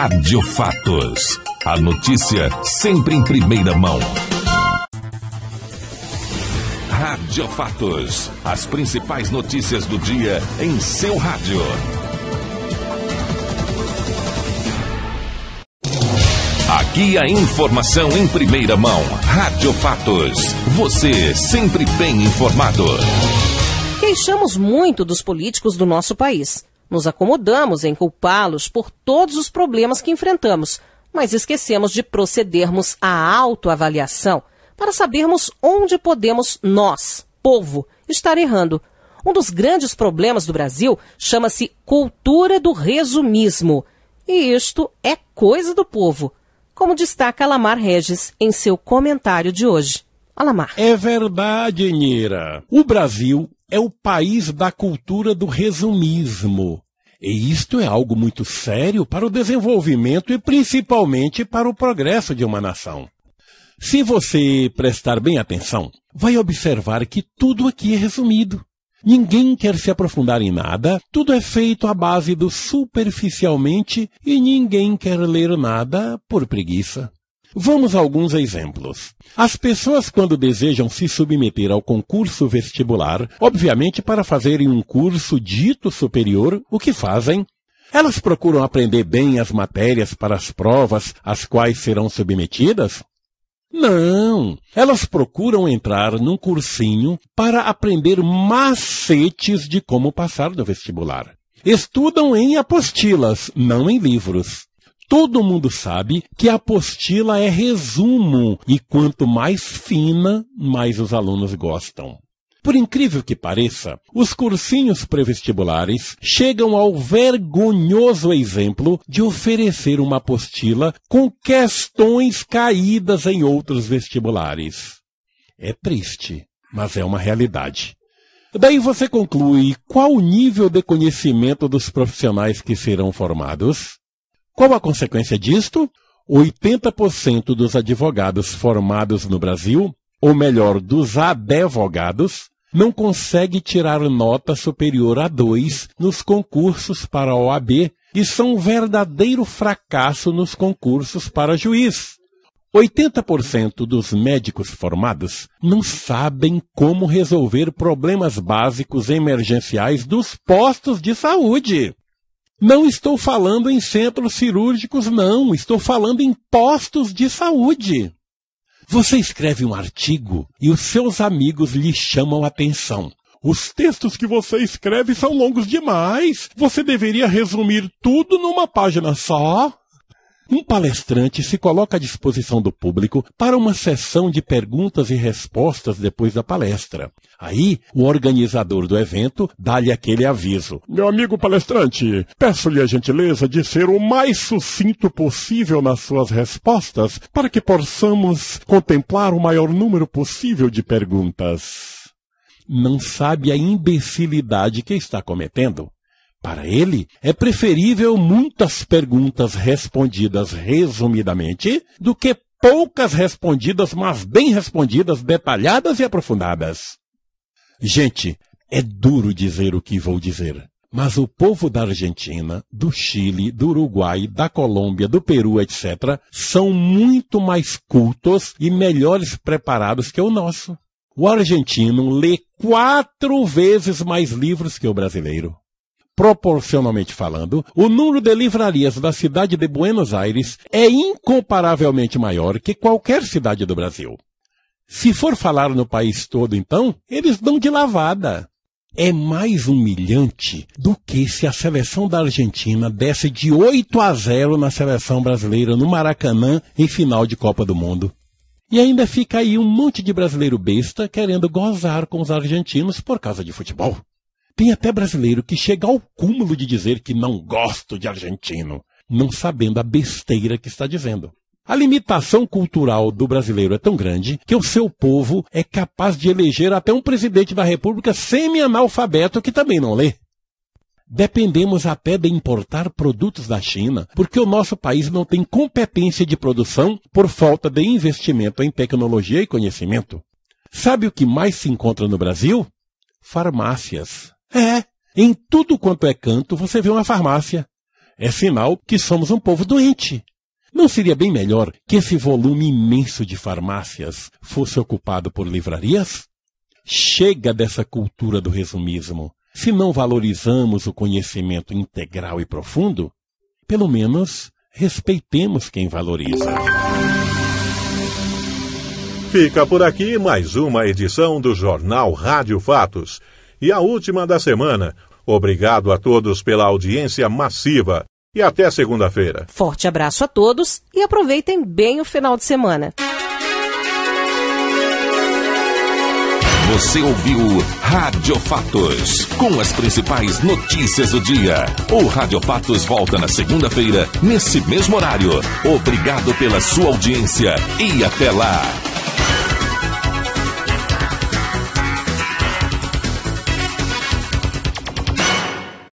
Rádio Fatos. A notícia sempre em primeira mão. Rádio Fatos. As principais notícias do dia em seu rádio. Aqui a informação em primeira mão. Rádio Fatos. Você sempre bem informado. Queixamos muito dos políticos do nosso país. Nos acomodamos em culpá-los por todos os problemas que enfrentamos, mas esquecemos de procedermos à autoavaliação para sabermos onde podemos nós, povo, estar errando. Um dos grandes problemas do Brasil chama-se cultura do resumismo. E isto é coisa do povo, como destaca Alamar Regis em seu comentário de hoje. Alamar. É verdade, Nira. O Brasil é o país da cultura do resumismo. E isto é algo muito sério para o desenvolvimento e principalmente para o progresso de uma nação. Se você prestar bem atenção, vai observar que tudo aqui é resumido. Ninguém quer se aprofundar em nada, tudo é feito à base do superficialmente e ninguém quer ler nada por preguiça. Vamos a alguns exemplos. As pessoas, quando desejam se submeter ao concurso vestibular, obviamente para fazerem um curso dito superior, o que fazem? Elas procuram aprender bem as matérias para as provas às quais serão submetidas? Não! Elas procuram entrar num cursinho para aprender macetes de como passar no vestibular. Estudam em apostilas, não em livros. Todo mundo sabe que a apostila é resumo e quanto mais fina, mais os alunos gostam. Por incrível que pareça, os cursinhos pré-vestibulares chegam ao vergonhoso exemplo de oferecer uma apostila com questões caídas em outros vestibulares. É triste, mas é uma realidade. Daí você conclui qual o nível de conhecimento dos profissionais que serão formados? Qual a consequência disto? 80% dos advogados formados no Brasil, ou melhor, dos advogados, não consegue tirar nota superior a 2 nos concursos para a OAB e são um verdadeiro fracasso nos concursos para juiz. 80% dos médicos formados não sabem como resolver problemas básicos emergenciais dos postos de saúde. Não estou falando em centros cirúrgicos, não. Estou falando em postos de saúde. Você escreve um artigo e os seus amigos lhe chamam a atenção. Os textos que você escreve são longos demais. Você deveria resumir tudo numa página só. Um palestrante se coloca à disposição do público para uma sessão de perguntas e respostas depois da palestra. Aí, o organizador do evento dá-lhe aquele aviso: Meu amigo palestrante, peço-lhe a gentileza de ser o mais sucinto possível nas suas respostas para que possamos contemplar o maior número possível de perguntas. Não sabe a imbecilidade que está cometendo. Para ele, é preferível muitas perguntas respondidas resumidamente do que poucas respondidas, mas bem respondidas, detalhadas e aprofundadas. Gente, é duro dizer o que vou dizer, mas o povo da Argentina, do Chile, do Uruguai, da Colômbia, do Peru, etc., são muito mais cultos e melhores preparados que o nosso. O argentino lê quatro vezes mais livros que o brasileiro proporcionalmente falando, o número de livrarias da cidade de Buenos Aires é incomparavelmente maior que qualquer cidade do Brasil. Se for falar no país todo, então, eles dão de lavada. É mais humilhante do que se a seleção da Argentina desse de 8 a 0 na seleção brasileira no Maracanã em final de Copa do Mundo. E ainda fica aí um monte de brasileiro besta querendo gozar com os argentinos por causa de futebol. Tem até brasileiro que chega ao cúmulo de dizer que não gosto de argentino, não sabendo a besteira que está dizendo. A limitação cultural do brasileiro é tão grande que o seu povo é capaz de eleger até um presidente da república semi-analfabeto que também não lê. Dependemos até de importar produtos da China, porque o nosso país não tem competência de produção por falta de investimento em tecnologia e conhecimento. Sabe o que mais se encontra no Brasil? Farmácias. É, em tudo quanto é canto você vê uma farmácia. É sinal que somos um povo doente. Não seria bem melhor que esse volume imenso de farmácias fosse ocupado por livrarias? Chega dessa cultura do resumismo. Se não valorizamos o conhecimento integral e profundo, pelo menos respeitemos quem valoriza. Fica por aqui mais uma edição do Jornal Rádio Fatos e a última da semana. Obrigado a todos pela audiência massiva e até segunda-feira. Forte abraço a todos e aproveitem bem o final de semana. Você ouviu Rádio Fatos, com as principais notícias do dia. O Rádio Fatos volta na segunda-feira, nesse mesmo horário. Obrigado pela sua audiência e até lá.